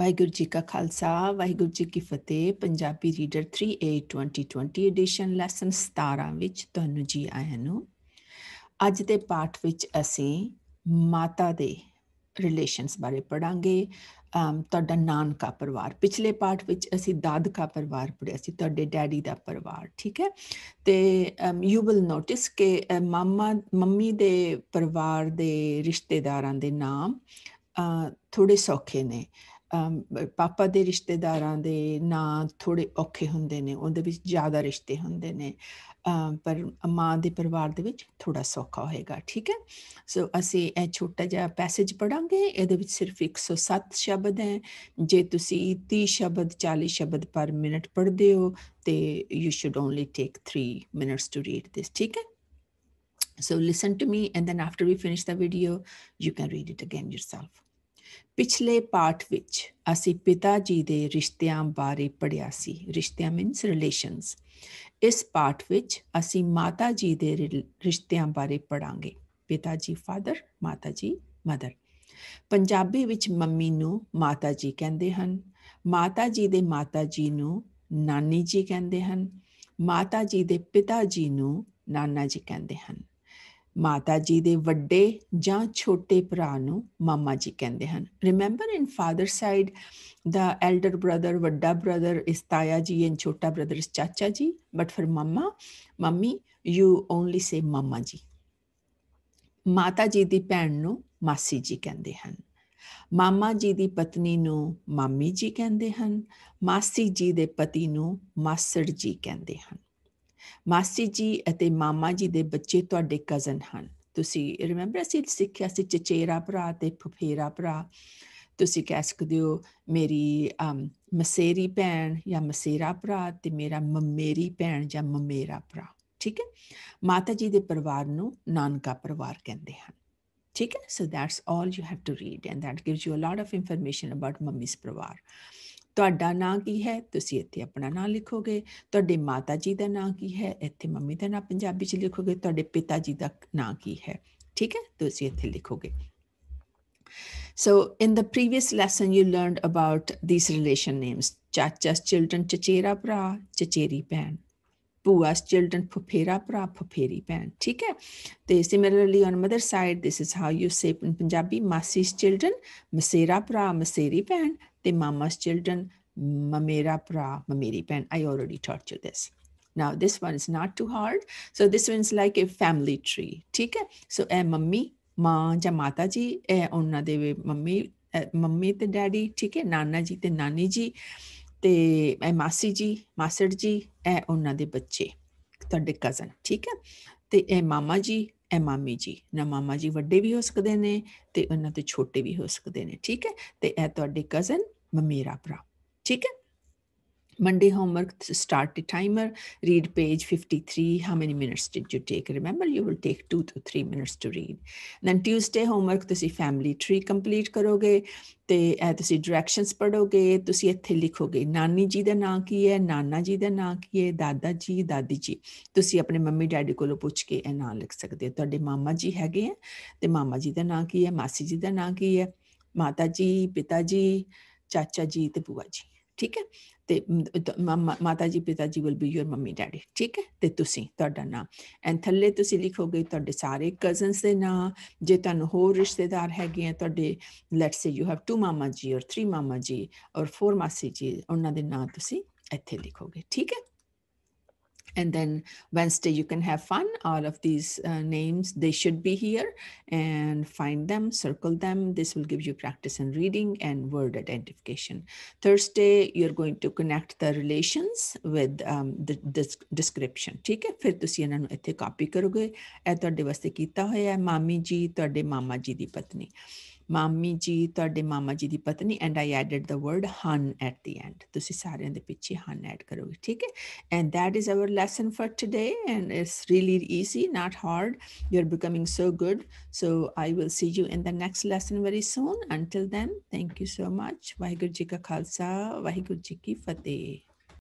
ਵਾਹਿਗੁਰੂ ਜੀ ਕਾ ਖਾਲਸਾ ਵਾਹਿਗੁਰੂ ਜੀ ਕੀ ਫਤਿਹ Punjabi reader 3A 2020 edition lesson 17 ਵਿੱਚ ਤੁਹਾਨੂੰ ਜੀ ਆਇਆਂ ਨੂੰ ਅੱਜ ਦੇ ਪਾਠ ਵਿੱਚ ਅਸੀਂ ਮਾਤਾ ਦੇ ਰਿਲੇਸ਼ਨਸ ਬਾਰੇ ਪੜਾਂਗੇ ਤੁਹਾਡਾ ਨਾਨਕਾ ਪਰਿਵਾਰ ਪਿਛਲੇ ਪਾਠ ਵਿੱਚ ਅਸੀਂ ਦਾਦਕਾ ਪਰਿਵਾਰ ਪੜਿਆ ਸੀ ਤੁਹਾਡੇ ਡੈਡੀ ਦਾ ਪਰਿਵਾਰ ਠੀਕ ਹੈ ਤੇ ਯੂ ਵਿਲ ਨੋਟਿਸ ਕਿ ਮਾਮਾ ਮੰਮੀ ਦੇ ਪਰਿਵਾਰ ਦੇ ਰਿਸ਼ਤੇਦਾਰਾਂ ਦੇ ਨਾਮ ਥੋੜੇ ਸੌਖੇ ਨੇ ਪਾਪਾ ਦੇ ਰਿਸ਼ਤੇਦਾਰਾਂ ਦੇ ਨਾਂ ਥੋੜੇ ਔਖੇ ਹੁੰਦੇ ਨੇ ਉਹਦੇ ਵਿੱਚ ਜ਼ਿਆਦਾ ਰਿਸ਼ਤੇ ਹੁੰਦੇ ਨੇ ਪਰ ਮਾਂ ਦੇ ਪਰਿਵਾਰ ਦੇ ਵਿੱਚ ਥੋੜਾ ਸੌਖਾ ਹੋਏਗਾ ਠੀਕ ਹੈ ਸੋ ਅਸੀਂ ਇਹ ਛੋਟਾ ਜਿਹਾ ਪੈਸੇਜ ਪੜਾਂਗੇ ਇਹਦੇ ਵਿੱਚ ਸਿਰਫ 107 ਸ਼ਬਦ ਹੈ ਜੇ ਤੁਸੀਂ 30 ਸ਼ਬਦ 40 ਸ਼ਬਦ ਪਰ ਮਿੰਟ ਪੜ੍ਹਦੇ ਹੋ ਤੇ you should only take 3 minutes to read this ਠੀਕ ਹੈ so listen to me and then after we finish the video you can read it again yourself. ਪਿਛਲੇ ਪਾਠ ਵਿੱਚ ਅਸੀਂ ਪਿਤਾ ਜੀ ਦੇ ਰਿਸ਼ਤਿਆਂ ਬਾਰੇ ਪੜਿਆ ਸੀ ਰਿਸ਼ਤਿਆਂ ਮੀਨਸ ਰਿਲੇਸ਼ਨਸ ਇਸ ਪਾਠ ਵਿੱਚ ਅਸੀਂ ਮਾਤਾ ਜੀ ਦੇ ਰਿਸ਼ਤਿਆਂ ਬਾਰੇ ਪੜਾਂਗੇ ਪਿਤਾ ਜੀ ਫਾਦਰ ਮਾਤਾ ਜੀ ਮਦਰ ਪੰਜਾਬੀ ਵਿੱਚ ਮੰਮੀ ਨੂੰ ਮਾਤਾ ਜੀ ਕਹਿੰਦੇ ਹਨ ਮਾਤਾ ਜੀ ਦੇ ਮਾਤਾ ਜੀ ਨੂੰ ਨਾਨੀ ਜੀ ਕਹਿੰਦੇ ਹਨ ਮਾਤਾ ਜੀ ਦੇ ਪਿਤਾ ਜੀ ਨੂੰ ਨਾਨਾ ਜੀ ਕਹਿੰਦੇ ਹਨ ਮਾਤਾ ਜੀ ਦੇ ਵੱਡੇ ਜਾਂ ਛੋਟੇ ਭਰਾ ਨੂੰ ਮਾਮਾ ਜੀ ਕਹਿੰਦੇ ਹਨ remember in father side the elder brother ਵੱਡਾ brother is taya ji and ਛੋਟਾ brother is chacha ji but for mama mummy you only say mama ji ਮਾਤਾ ਜੀ ਦੀ ਭੈਣ ਨੂੰ ਮਾਸੀ ਜੀ ਕਹਿੰਦੇ ਹਨ ਮਾਮਾ ਜੀ ਦੀ ਪਤਨੀ ਨੂੰ ਮਾਮੀ ਜੀ ਕਹਿੰਦੇ ਹਨ ਮਾਸੀ ਜੀ ਦੇ ਪਤੀ ਨੂੰ ਮਾਸੜ ਜੀ ਕਹਿੰਦੇ ਹਨ ਮਾਸੀ ਜੀ ਅਤੇ ਮਾਮਾ ਜੀ ਦੇ ਬੱਚੇ ਤੁਹਾਡੇ ਕਜ਼ਨ ਹਨ ਤੁਸੀਂ ਰਿਮੈਂਬਰ ਅਸੀਂ ਸਿੱਖਿਆ ਸੀ ਚਚੇਰਾ ਭਰਾ ਤੇ ਫੁਫੇਰਾ ਭਰਾ ਤੁਸੀਂ ਕਹਿ ਸਕਦੇ ਹੋ ਮੇਰੀ ਮਸੇਰੀ ਭੈਣ ਜਾਂ ਮਸੇਰਾ ਭਰਾ ਤੇ ਮੇਰਾ ਮਮੇਰੀ ਭੈਣ ਜਾਂ ਮਮੇਰਾ ਭਰਾ ਠੀਕ ਹੈ ਮਾਤਾ ਜੀ ਦੇ ਪਰਿਵਾਰ ਨੂੰ ਨਾਨਕਾ ਪਰਿਵਾਰ ਕਹਿੰਦੇ ਹਨ ਠੀਕ ਹੈ so that's all you have to read and that gives you a lot of information about mummy's ਪਰਿਵਾਰ ਤੁਹਾਡਾ ਨਾਂ ਕੀ ਹੈ ਤੁਸੀਂ ਇੱਥੇ ਆਪਣਾ ਨਾਂ ਲਿਖੋਗੇ ਤੁਹਾਡੇ ਮਾਤਾ ਜੀ ਦਾ ਨਾਂ ਕੀ ਹੈ ਇੱਥੇ ਮੰਮੀ ਦਾ ਨਾਂ ਪੰਜਾਬੀ ਚ ਲਿਖੋਗੇ ਤੁਹਾਡੇ ਪਿਤਾ ਜੀ ਦਾ ਨਾਂ ਕੀ ਹੈ ਠੀਕ ਹੈ ਤੁਸੀਂ ਇੱਥੇ ਲਿਖੋਗੇ So, in the previous lesson, you learned about these relation names Chacha's children, Chachera Bra, Chacheri Pan. Pua's children, Pupera Bra, Puperi Ban. Okay? They, similarly, on mother side, this is how you say in Punjabi, Masi's children, Masera Bra, Maseri Ban. the Mama's children, Mamera Bra, Mameri Ban. I already taught you this. Now, this one is not too hard. So, this one's like a family tree. Tika. So, a mummy, ma, ਜਾਂ ਮਾਤਾ onna ਇਹ mummy, mummy the daddy, ਤੇ daddy ਠੀਕ ਹੈ ਨਾਨਾ ਜੀ ਤੇ ਐ ਮਾਸੀ ਜੀ ਮਾਸੜ ਜੀ ਐ ਉਹਨਾਂ ਦੇ ਬੱਚੇ ਤੁਹਾਡੇ ਕਜ਼ਨ ਠੀਕ ਹੈ ਤੇ ਐ ਮਾਮਾ ਜੀ ਐ ਮਾਮੀ ਜੀ ਨਾ ਮਾਮਾ ਜੀ ਵੱਡੇ ਵੀ ਹੋ ਸਕਦੇ ਨੇ ਤੇ ਉਹਨਾਂ ਤੋਂ ਛੋਟੇ ਵੀ ਹੋ ਸਕਦੇ ਨੇ ਠੀਕ ਹੈ ਤੇ ਐ ਤੁਹਾਡੇ ਕਜ਼ਨ ਮਮੀਰਾ ਭਰਾ ਠੀਕ ਹੈ Monday homework, start the timer, read page 53. How many minutes did you take? Remember, you will take two to three minutes to read. And then Tuesday homework, ਤੁਸੀਂ family tree complete karoge. ਤੇ ਇਹ ਤੁਸੀਂ directions ਪੜੋਗੇ ਤੁਸੀਂ ਇੱਥੇ ਲਿਖੋਗੇ ਨਾਨੀ ਜੀ ਦਾ ਨਾਂ ਕੀ ਹੈ ਨਾਨਾ ਜੀ ਦਾ ਨਾਂ ਕੀ ਹੈ ਦਾਦਾ ਜੀ ਦਾਦੀ ਜੀ ਤੁਸੀਂ ਆਪਣੇ ਮੰਮੀ ਡੈਡੀ ਕੋਲੋਂ ਪੁੱਛ ਕੇ ਇਹ ਨਾਂ ਲਿਖ ਸਕਦੇ ਹੋ ਤੁਹਾਡੇ ਮਾਮਾ ਜੀ ਹੈਗੇ ਆ ਤੇ ਮਾਮਾ ਜੀ ਦਾ ਨਾਂ ਕੀ ਹੈ ਮਾਸੀ ਜੀ ਦਾ ਨਾਂ ਕੀ ਹੈ ਮਾਤਾ ਜੀ ਪਿਤਾ ਜੀ ਚਾਚਾ ਜੀ ਤੇ ਭੂਆ ਜੀ ਠੀਕ ਹੈ ਤੇ ਮਾਤਾ ਜੀ ਪਿਤਾ ਜੀ will be your mummy daddy ਠੀਕ ਹੈ ਤੇ ਤੁਸੀਂ ਤੁਹਾਡਾ ਨਾਮ ਐਂਡ ਥੱਲੇ ਤੁਸੀਂ ਲਿਖੋਗੇ ਤੁਹਾਡੇ ਸਾਰੇ ਕਜ਼ਨਸ ਦੇ ਨਾਮ ਜੇ ਤੁਹਾਨੂੰ ਹੋਰ ਰਿਸ਼ਤੇਦਾਰ ਹੈਗੇ ਆ ਤੁਹਾਡੇ let's say you have to mama ji ਔਰ ਥਰੀ ਮਾਮਾ ਜੀ ਔਰ ਫੋਰ ਮਾਸੀ ਜੀ ਉਹਨਾਂ ਦੇ ਨਾਮ ਤੁਸੀਂ ਇੱਥੇ ਲਿਖੋਗੇ ਠੀਕ ਹੈ and then wednesday you can have fun all of these uh, names they should be here and find them circle them this will give you practice in reading and word identification thursday you're going to connect the relations with um, the, the description ਠੀਕ ਹੈ ਫਿਰ ਤੁਸੀਂ ਇਹਨਾਂ ਨੂੰ ਇੱਥੇ copy ਕਰੋਗੇ ਇਹ ਤੁਹਾਡੇ ਵਾਸਤੇ kita ਹੋਇਆ ਹੈ ਮਾਮੀ ਜੀ ਤੁਹਾਡੇ mama ji di patni. ਮਾਮੀ ਜੀ ਤੁਹਾਡੇ ਮਾਮਾ ਜੀ ਦੀ ਪਤਨੀ and I added the word ਹਨ ਐਟ ਦੀ ਐਂਡ ਤੁਸੀਂ ਸਾਰਿਆਂ ਦੇ ਪਿੱਛੇ ਹਨ ਐਡ ਕਰੋਗੇ ਠੀਕ ਹੈ and that is our lesson for today and it's really easy not hard you are becoming so good so I will see you in the next lesson very soon until then thank you so much Waheguru ji ਕਾ ਖਾਲਸਾ ਵਾਹਿਗੁਰੂ ਜੀ ਕੀ ਫਤਿਹ